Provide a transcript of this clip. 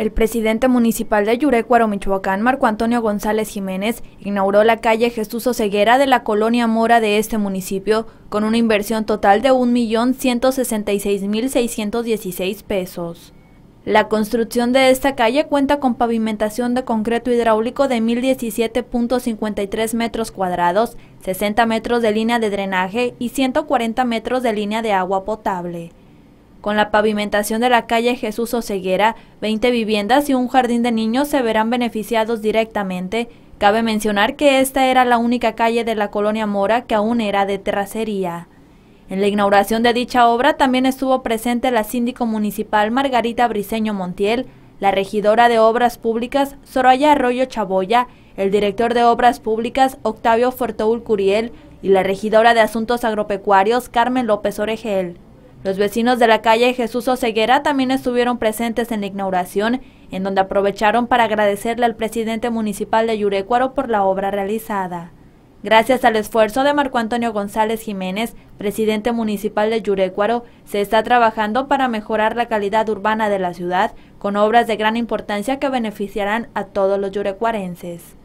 El presidente municipal de Yurecuaro, Michoacán, Marco Antonio González Jiménez, inauguró la calle Jesús Oceguera de la colonia Mora de este municipio con una inversión total de 1.166.616 pesos. La construcción de esta calle cuenta con pavimentación de concreto hidráulico de 1.017.53 metros cuadrados, 60 metros de línea de drenaje y 140 metros de línea de agua potable. Con la pavimentación de la calle Jesús Oseguera, 20 viviendas y un jardín de niños se verán beneficiados directamente. Cabe mencionar que esta era la única calle de la colonia Mora que aún era de terracería. En la inauguración de dicha obra también estuvo presente la síndico municipal Margarita Briceño Montiel, la regidora de Obras Públicas Soraya Arroyo Chaboya, el director de Obras Públicas Octavio Fortoul Curiel y la regidora de Asuntos Agropecuarios Carmen López Oregel. Los vecinos de la calle Jesús Oseguera también estuvieron presentes en la inauguración, en donde aprovecharon para agradecerle al presidente municipal de Yurecuaro por la obra realizada. Gracias al esfuerzo de Marco Antonio González Jiménez, presidente municipal de Yurecuaro, se está trabajando para mejorar la calidad urbana de la ciudad con obras de gran importancia que beneficiarán a todos los yurecuarenses.